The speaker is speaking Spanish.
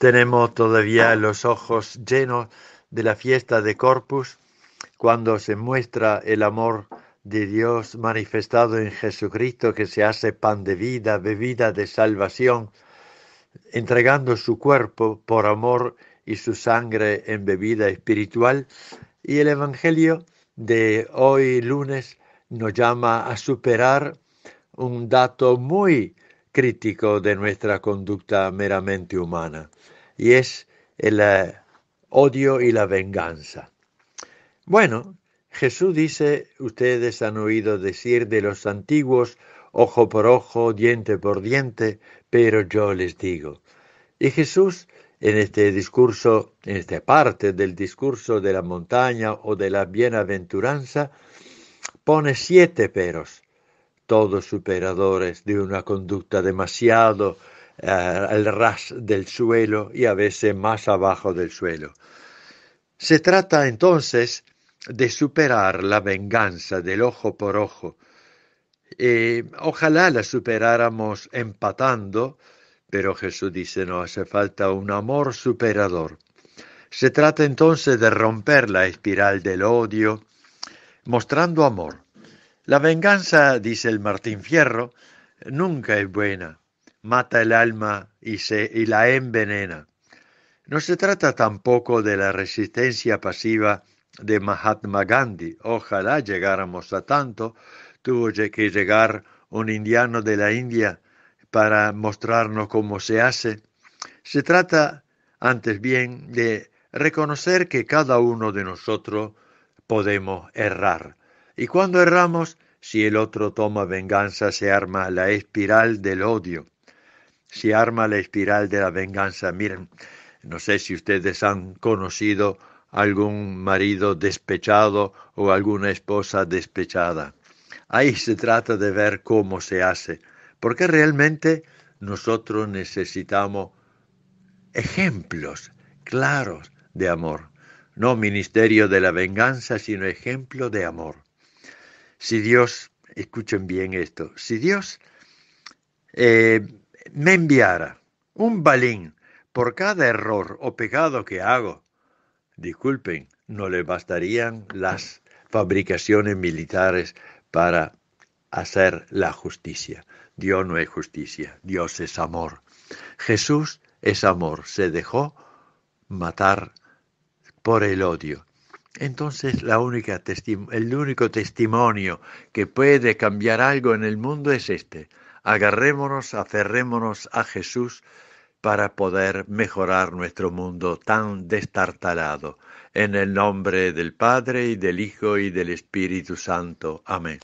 Tenemos todavía ah. los ojos llenos de la fiesta de Corpus, cuando se muestra el amor de Dios manifestado en Jesucristo, que se hace pan de vida, bebida de salvación, entregando su cuerpo por amor y su sangre en bebida espiritual. Y el Evangelio de hoy lunes nos llama a superar un dato muy crítico de nuestra conducta meramente humana y es el eh, odio y la venganza. Bueno, Jesús dice, ustedes han oído decir de los antiguos, ojo por ojo, diente por diente, pero yo les digo. Y Jesús en este discurso, en esta parte del discurso de la montaña o de la bienaventuranza, pone siete peros todos superadores de una conducta demasiado eh, al ras del suelo y a veces más abajo del suelo. Se trata entonces de superar la venganza del ojo por ojo. Eh, ojalá la superáramos empatando, pero Jesús dice no hace falta un amor superador. Se trata entonces de romper la espiral del odio, mostrando amor la venganza, dice el Martín Fierro, nunca es buena, mata el alma y, la envenena. No se trata tampoco de la resistencia pasiva de Mahatma Gandhi. Ojalá llegáramos a tanto. Tuvo que llegar un indiano de la India para mostrarnos cómo se hace. Se trata, antes bien, de reconocer que cada uno de nosotros podemos errar. Y cuando erramos, si el otro toma venganza, se arma la espiral del odio. Se arma la espiral de la venganza. Miren, no sé si ustedes han conocido algún marido despechado o alguna esposa despechada. Ahí se trata de ver cómo se hace, porque realmente nosotros necesitamos ejemplos claros de amor, no ministerio de la venganza, sino ejemplo de amor si Dios, escuchen bien esto, si Dios eh, me enviara un balín por cada error o pecado que hago, disculpen, no le bastarían las fabricaciones militares para hacer la justicia. Dios no es justicia, Dios es amor. Jesús es amor, se dejó matar por el odio. Entonces la única el único testimonio que puede cambiar algo en el mundo es este. Agarrémonos, aferrémonos a Jesús para poder mejorar nuestro mundo tan destartalado. En el nombre del Padre y del Hijo y del Espíritu Santo. Amén.